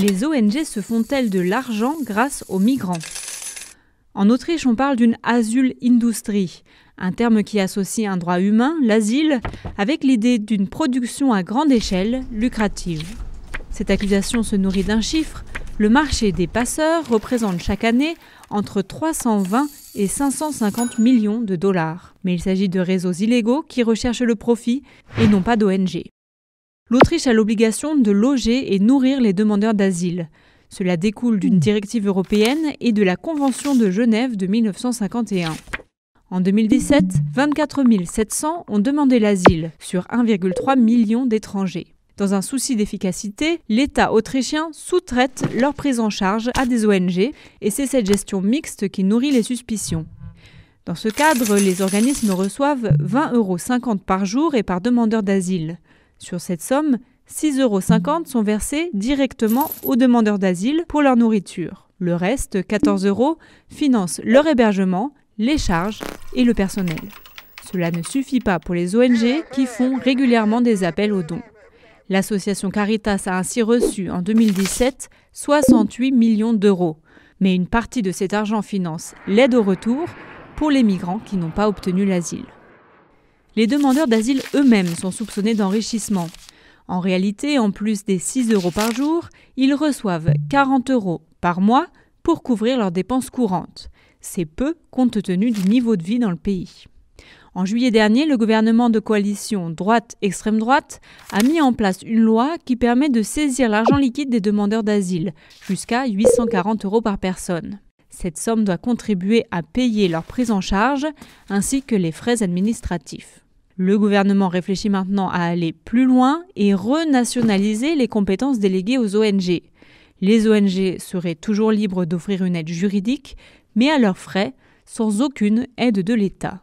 Les ONG se font-elles de l'argent grâce aux migrants En Autriche, on parle d'une Asyl-Industrie, un terme qui associe un droit humain, l'asile, avec l'idée d'une production à grande échelle lucrative. Cette accusation se nourrit d'un chiffre. Le marché des passeurs représente chaque année entre 320 et 550 millions de dollars. Mais il s'agit de réseaux illégaux qui recherchent le profit et non pas d'ONG l'Autriche a l'obligation de loger et nourrir les demandeurs d'asile. Cela découle d'une hmm. directive européenne et de la Convention de Genève de 1951. En 2017, 24 700 ont demandé l'asile sur 1,3 million d'étrangers. Dans un souci d'efficacité, l'État autrichien sous-traite leur prise en charge à des ONG et c'est cette gestion mixte qui nourrit les suspicions. Dans ce cadre, les organismes reçoivent 20,50 euros par jour et par demandeur d'asile. Sur cette somme, 6,50 euros sont versés directement aux demandeurs d'asile pour leur nourriture. Le reste, 14 euros, finance leur hébergement, les charges et le personnel. Cela ne suffit pas pour les ONG qui font régulièrement des appels aux dons. L'association Caritas a ainsi reçu en 2017 68 millions d'euros. Mais une partie de cet argent finance l'aide au retour pour les migrants qui n'ont pas obtenu l'asile les demandeurs d'asile eux-mêmes sont soupçonnés d'enrichissement. En réalité, en plus des 6 euros par jour, ils reçoivent 40 euros par mois pour couvrir leurs dépenses courantes. C'est peu compte tenu du niveau de vie dans le pays. En juillet dernier, le gouvernement de coalition droite-extrême droite a mis en place une loi qui permet de saisir l'argent liquide des demandeurs d'asile, jusqu'à 840 euros par personne. Cette somme doit contribuer à payer leur prise en charge ainsi que les frais administratifs. Le gouvernement réfléchit maintenant à aller plus loin et renationaliser les compétences déléguées aux ONG. Les ONG seraient toujours libres d'offrir une aide juridique, mais à leurs frais, sans aucune aide de l'État.